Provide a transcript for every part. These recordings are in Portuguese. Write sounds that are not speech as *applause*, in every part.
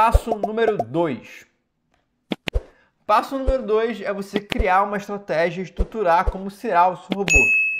Passo número 2. Passo número 2 é você criar uma estratégia e estruturar como será o seu robô.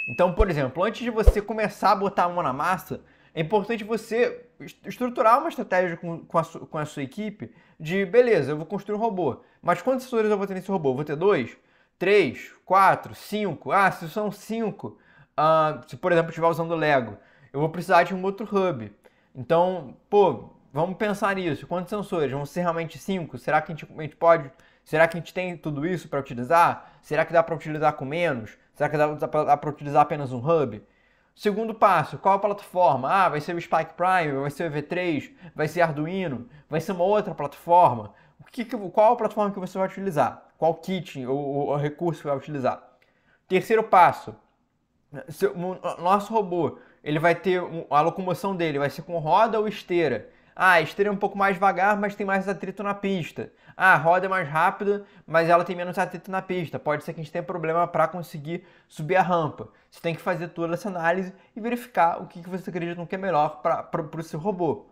Então, por exemplo, antes de você começar a botar a mão na massa, é importante você estruturar uma estratégia com, com, a, sua, com a sua equipe de, beleza, eu vou construir um robô, mas quantos sensores eu vou ter nesse robô? vou ter dois? Três? Quatro? Cinco? Ah, se são cinco, ah, se por exemplo estiver usando Lego, eu vou precisar de um outro hub. Então, pô, vamos pensar nisso. Quantos sensores? Vão ser realmente cinco? Será que a gente, a gente pode. Será que a gente tem tudo isso para utilizar? Será que dá para utilizar com menos? Será que dá para utilizar apenas um hub? Segundo passo, qual a plataforma? Ah, vai ser o Spike Prime, vai ser o V3, vai ser Arduino, vai ser uma outra plataforma. O que, qual a plataforma que você vai utilizar? Qual kit ou, recurso vai utilizar? Terceiro passo, seu, nosso robô, ele vai ter a locomoção dele, vai ser com roda ou esteira? Ah, esteira é um pouco mais vagar, mas tem mais atrito na pista. Ah, a roda é mais rápida, mas ela tem menos atrito na pista. Pode ser que a gente tenha problema para conseguir subir a rampa. Você tem que fazer toda essa análise e verificar o que você acredita que é melhor para o seu robô.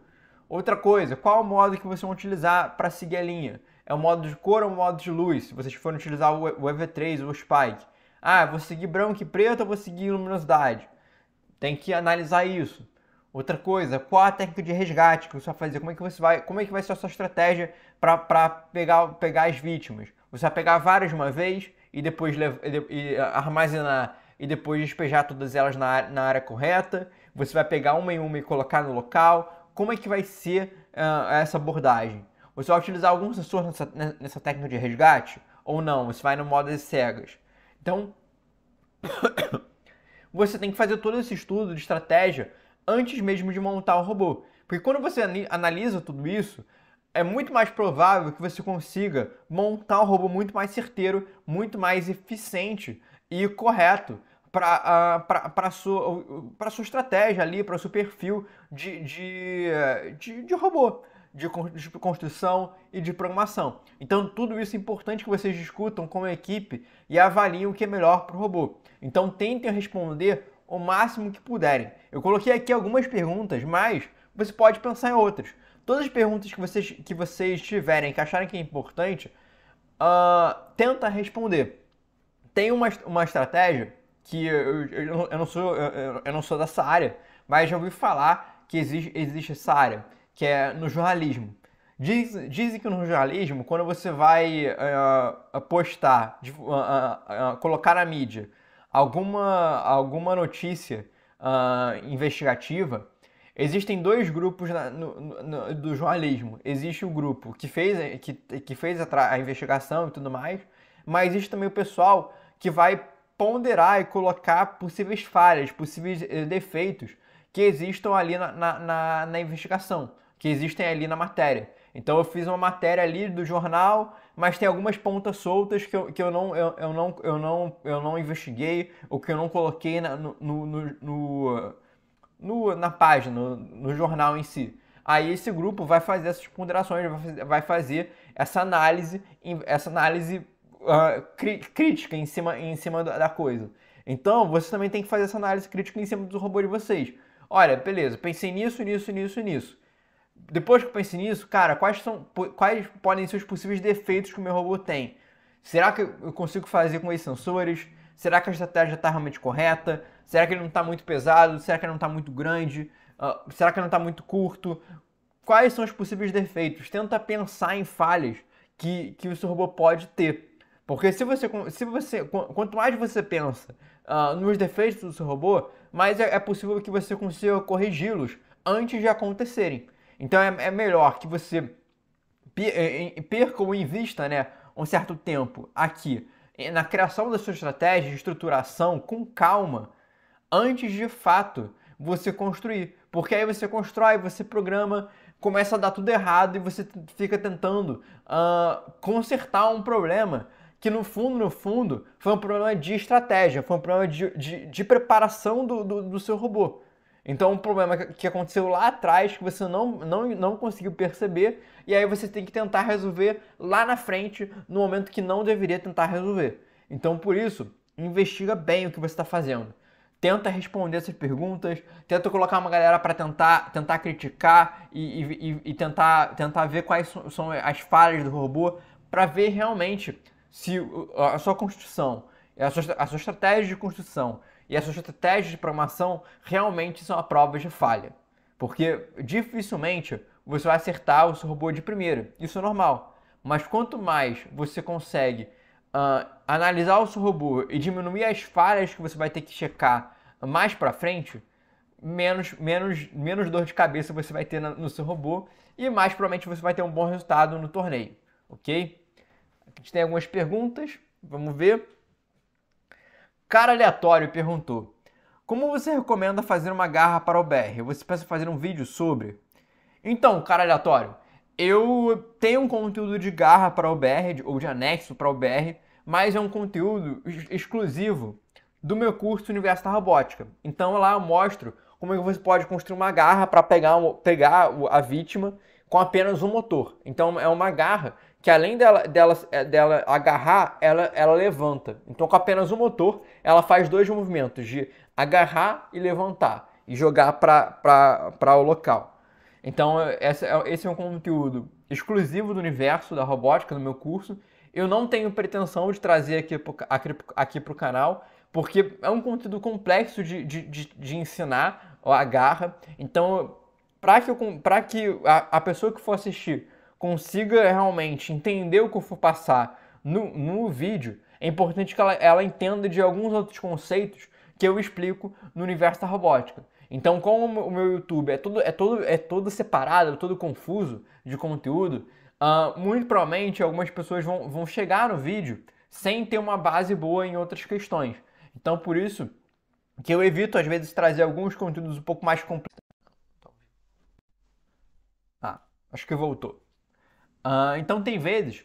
Outra coisa, qual o modo que você vai utilizar para seguir a linha? É o modo de cor ou o modo de luz? Se vocês forem utilizar o EV3 ou o Spike. Ah, vou seguir branco e preto ou vou seguir luminosidade? Tem que analisar isso. Outra coisa, qual a técnica de resgate que você vai fazer? Como é que você vai, como é que vai ser a sua estratégia para pegar, pegar as vítimas? Você vai pegar várias de uma vez e depois e, e armazenar e depois despejar todas elas na, na área correta? Você vai pegar uma em uma e colocar no local? Como é que vai ser uh, essa abordagem? Você vai utilizar algum sensor nessa, nessa técnica de resgate? Ou não? Você vai no modo de cegas. Então, *coughs* você tem que fazer todo esse estudo de estratégia antes mesmo de montar o robô. Porque quando você analisa tudo isso, é muito mais provável que você consiga montar um robô muito mais certeiro, muito mais eficiente e correto para uh, ah, a sua, pra sua estratégia ali, para o seu perfil de, de, de, de robô, de, de construção e de programação. Então, tudo isso é importante que vocês discutam com a equipe e avaliem o que é melhor para o robô. Então, tentem responder o máximo que puderem. Eu coloquei aqui algumas perguntas, mas você pode pensar em outras. Todas as perguntas que vocês, que vocês tiverem, que acharem que é importante, uh, tenta responder. Tem uma, uma estratégia que eu, eu, eu não sou, eu, eu, não sou dessa área, mas já ouvi falar que existe, existe essa área, que é no jornalismo. Diz, dizem que no jornalismo, quando você vai uh, postar, uh, uh, colocar na mídia alguma, alguma notícia uh, investigativa, existem dois grupos na, no, no, do jornalismo. Existe o grupo que fez, que, que fez a, a investigação e tudo mais, mas existe também o pessoal que vai ponderar e colocar possíveis falhas, possíveis eh, defeitos que existam ali na, na, na, na investigação, que existem ali na matéria. Então eu fiz uma matéria ali do jornal, mas tem algumas pontas soltas que eu, que eu, não, eu, eu, não, eu, não, eu não investiguei, ou que eu não coloquei na, no, no, no, no na página, no, no, jornal em si. Aí esse grupo vai fazer essas ponderações, vai fazer essa análise, essa análise uh, cri, crítica em cima, em cima da coisa. Então, você também tem que fazer essa análise crítica em cima do robô de vocês. Olha, beleza, pensei nisso, nisso, nisso, nisso depois que eu pensei nisso, cara, quais, são, quais podem ser os possíveis defeitos que o meu robô tem? Será que eu consigo fazer com esses sensores? Será que a estratégia está realmente correta? Será que ele não está muito pesado? Será que ele não está muito grande? Uh, será que ele não está muito curto? Quais são os possíveis defeitos? Tenta pensar em falhas que, que o seu robô pode ter. Porque se você, se você quanto mais você pensa uh, nos defeitos do seu robô, mais é, é possível que você consiga corrigi-los antes de acontecerem. Então é, é melhor que você é, é, perca ou invista né, um certo tempo aqui na criação da sua estratégia, de estruturação, com calma, antes de fato você construir. Porque aí você constrói, você programa, começa a dar tudo errado e você fica tentando uh, consertar um problema que no fundo, no fundo, foi um problema de estratégia, foi um problema de, de, de preparação do, do, do seu robô. Então, um problema que aconteceu lá atrás, que você não, não, não conseguiu perceber, e aí você tem que tentar resolver lá na frente, no momento que não deveria tentar resolver. Então, por isso, investiga bem o que você está fazendo. Tenta responder essas perguntas, tenta colocar uma galera para tentar, tentar criticar e, e, e, tentar, tentar ver quais são as falhas do robô, para ver realmente se a sua construção, a sua, a sua estratégia de construção e as suas estratégias de programação realmente são a prova de falha. Porque dificilmente você vai acertar o seu robô de primeira, isso é normal. Mas quanto mais você consegue uh, analisar o seu robô e diminuir as falhas que você vai ter que checar mais para frente, menos, menos, menos dor de cabeça você vai ter no seu robô e mais provavelmente você vai ter um bom resultado no torneio, ok? A gente tem algumas perguntas, vamos ver. Cara aleatório perguntou: Como você recomenda fazer uma garra para o BR? Você pensa fazer um vídeo sobre? Então, cara aleatório, eu tenho um conteúdo de garra para o BR ou de anexo para o BR, mas é um conteúdo exclusivo do meu curso Universo da Robótica. Então lá eu mostro como é que você pode construir uma garra para pegar, pegar a vítima com apenas um motor. Então é uma garra que além dela, dela, eh, dela agarrar, ela, ela levanta. Então, com apenas um motor, ela faz dois movimentos de agarrar e levantar e jogar para o local. Então, essa, é, esse é um conteúdo exclusivo do universo da robótica no meu curso. Eu não tenho pretensão de trazer aqui para aqui, aqui o canal, porque é um conteúdo complexo de, de, de, de ensinar a garra. Então, para que, eu, que a, a pessoa que for assistir consiga realmente entender o que eu for passar no, no vídeo, é importante que ela, ela entenda de alguns outros conceitos que eu explico no universo da robótica. Então, como o meu YouTube é todo, é todo, é todo separado, é todo confuso de conteúdo, uh, muito provavelmente algumas pessoas vão, vão chegar no vídeo sem ter uma base boa em outras questões. Então, por isso que eu evito, às vezes, trazer alguns conteúdos um pouco mais complicados. Ah, tá. acho que voltou. Uh, então tem vezes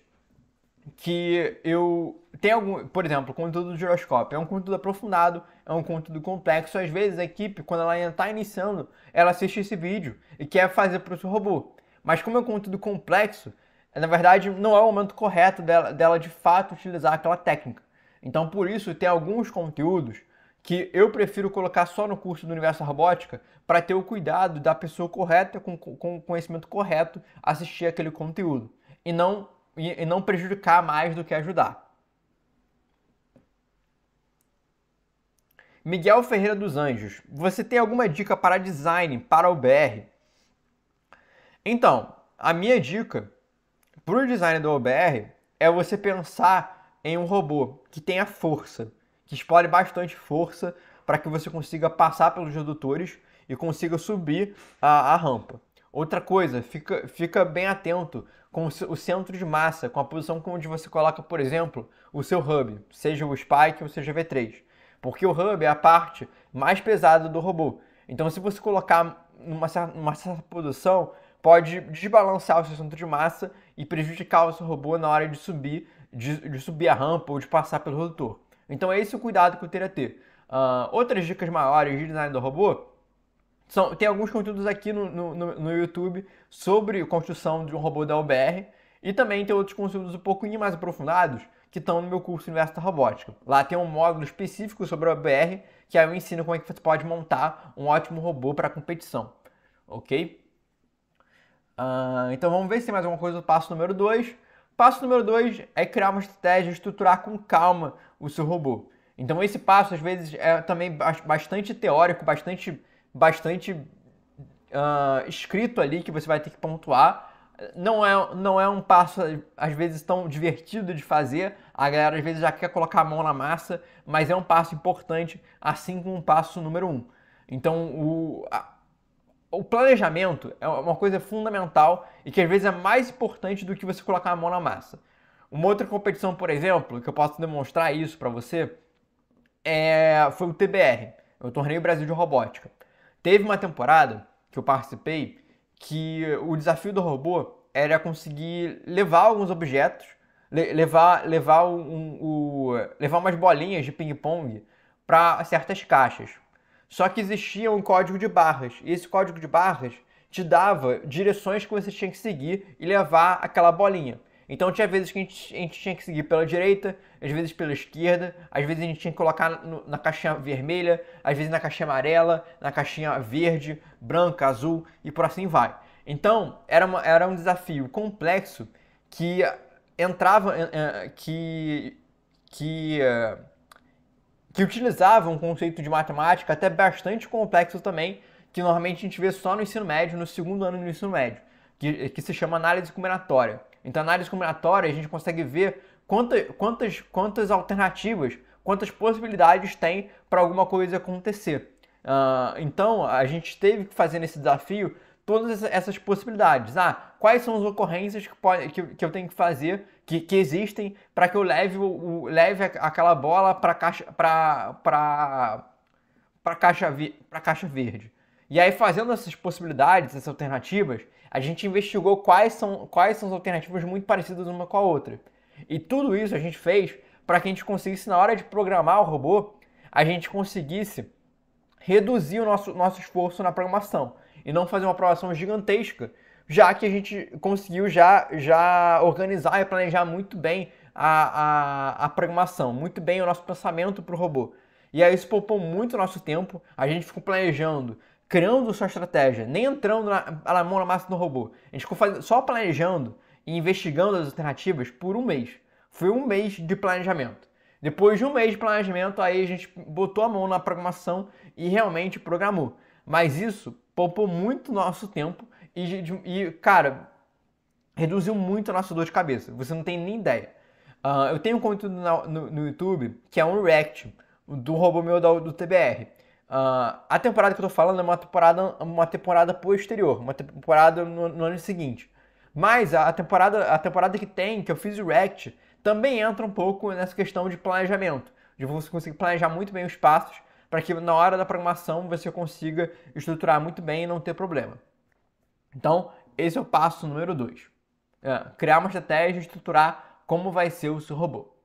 que eu tem algum, por exemplo, conteúdo do giroscópio é um conteúdo aprofundado, é um conteúdo complexo. Às vezes a equipe, quando ela está iniciando, ela assiste esse vídeo e quer fazer para o seu robô. Mas como é um conteúdo complexo, na verdade não é o momento correto dela, dela de fato utilizar aquela técnica. Então por isso tem alguns conteúdos que eu prefiro colocar só no curso do Universo Robótica para ter o cuidado da pessoa correta, com, com o conhecimento correto, assistir aquele conteúdo e não, e, e não prejudicar mais do que ajudar. Miguel Ferreira dos Anjos, você tem alguma dica para design para o BR? Então, a minha dica para o design do OBR é você pensar em um robô que tenha força que explore bastante força para que você consiga passar pelos redutores e consiga subir a, a rampa. Outra coisa, fica, fica bem atento com o centro de massa, com a posição onde você coloca, por exemplo, o seu hub, seja o Spike ou seja o V3. Porque o hub é a parte mais pesada do robô. Então, se você colocar numa certa, numa certa posição, pode desbalançar o seu centro de massa e prejudicar o seu robô na hora de subir, de, de subir a rampa ou de passar pelo redutor. Então é esse o cuidado que eu teria a ter. Uh, outras dicas maiores de design do robô são, tem alguns conteúdos aqui no, no, no YouTube sobre construção de um robô da OBR e também tem outros conteúdos um pouquinho mais aprofundados que estão no meu curso Universo da Robótica. Lá tem um módulo específico sobre a OBR que aí eu ensino como é que você pode montar um ótimo robô para competição, ok? Uh, então vamos ver se tem mais alguma coisa do passo número 2. Passo número dois é criar uma estratégia, estruturar com calma o seu robô. Então esse passo às vezes é também bastante teórico, bastante, bastante uh, escrito ali que você vai ter que pontuar. Não é, não é um passo às vezes tão divertido de fazer. A galera às vezes já quer colocar a mão na massa, mas é um passo importante, assim como o passo número um. Então o, o planejamento é uma coisa fundamental e que às vezes é mais importante do que você colocar a mão na massa. Uma outra competição, por exemplo, que eu posso demonstrar isso para você, é... foi o TBR, é o Torneio Brasil de Robótica. Teve uma temporada que eu participei que o desafio do robô era conseguir levar alguns objetos, le levar, levar, um, um, levar umas bolinhas de ping-pong para certas caixas. Só que existia um código de barras, e esse código de barras te dava direções que você tinha que seguir e levar aquela bolinha. Então tinha vezes que a gente, tinha que seguir pela direita, às vezes pela esquerda, às vezes a gente tinha que colocar na caixinha vermelha, às vezes na caixinha amarela, na caixinha verde, branca, azul e por assim vai. Então era, uma, era um desafio complexo que entrava, eh, eh, que, que eh, que utilizava um conceito de matemática até bastante complexo também, que normalmente a gente vê só no ensino médio, no segundo ano do ensino médio, que, que se chama análise combinatória. Então, análise combinatória, a gente consegue ver quantas, quantas alternativas, quantas possibilidades tem para alguma coisa acontecer. Uh, então, a gente teve que fazer nesse desafio todas essas possibilidades. Ah, quais são as ocorrências que, pode, que, que eu tenho que fazer que, que existem para que eu leve, o, o leve aquela bola para caixa para para caixa para caixa verde. E aí fazendo essas possibilidades, essas alternativas, a gente investigou quais são quais são as alternativas muito parecidas uma com a outra. E tudo isso a gente fez para que a gente conseguisse na hora de programar o robô, a gente conseguisse reduzir o nosso nosso esforço na programação e não fazer uma programação gigantesca já que a gente conseguiu já, já organizar e planejar muito bem a, a, a programação, muito bem o nosso pensamento para o robô. E aí isso poupou muito nosso tempo, a gente ficou planejando, criando sua estratégia, nem entrando na, na mão na massa do robô. A gente ficou fazendo, só planejando e investigando as alternativas por um mês. Foi um mês de planejamento. Depois de um mês de planejamento, aí a gente botou a mão na programação e realmente programou. Mas isso poupou muito nosso tempo e, e, cara, reduziu muito a nossa dor de cabeça. Você não tem nem ideia. Uh, eu tenho um conteúdo no, no, no, YouTube que é um react do robô meu do, do TBR. Uh, ah, a temporada que eu tô falando é uma temporada, uma temporada posterior, uma temporada no, no ano seguinte. Mas a temporada, a temporada que tem, que eu fiz o react, também entra um pouco nessa questão de planejamento. De você conseguir planejar muito bem os passos para que na hora da programação você consiga estruturar muito bem e não ter problema. Então, esse é o passo número 2. É, criar uma estratégia e estruturar como vai ser o seu robô.